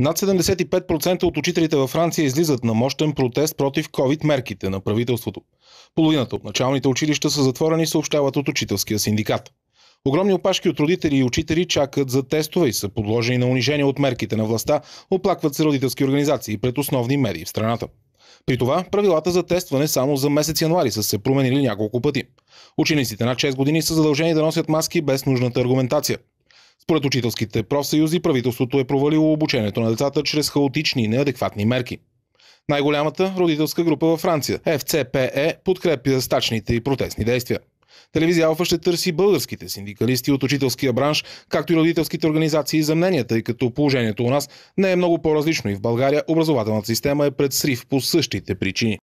Над 75% от учителите във Франция излизат на мощен протест против COVID мерките на правителството. Половината от началните училища са затворени, съобщават от учителския синдикат. Огромни опашки от родители и учители чакат за тестове и са подложени на унижение от мерките на властта, оплакват се родителски организации пред основни медии в страната. При това правилата за тестване само за месец януари са се променили няколко пъти. Учениците на 6 години са задължени да носят маски без нужната аргументация. Според учителските профсъюзи, правителството е провалило обучението на децата чрез хаотични и неадекватни мерки. Най-голямата родителска група във Франция, ФЦПЕ, е, подкрепя стачните и протестни действия. Телевизия Алфа ще търси българските синдикалисти от учителския бранш, както и родителските организации за мненията, тъй като положението у нас не е много по-различно и в България образователната система е пред срив по същите причини.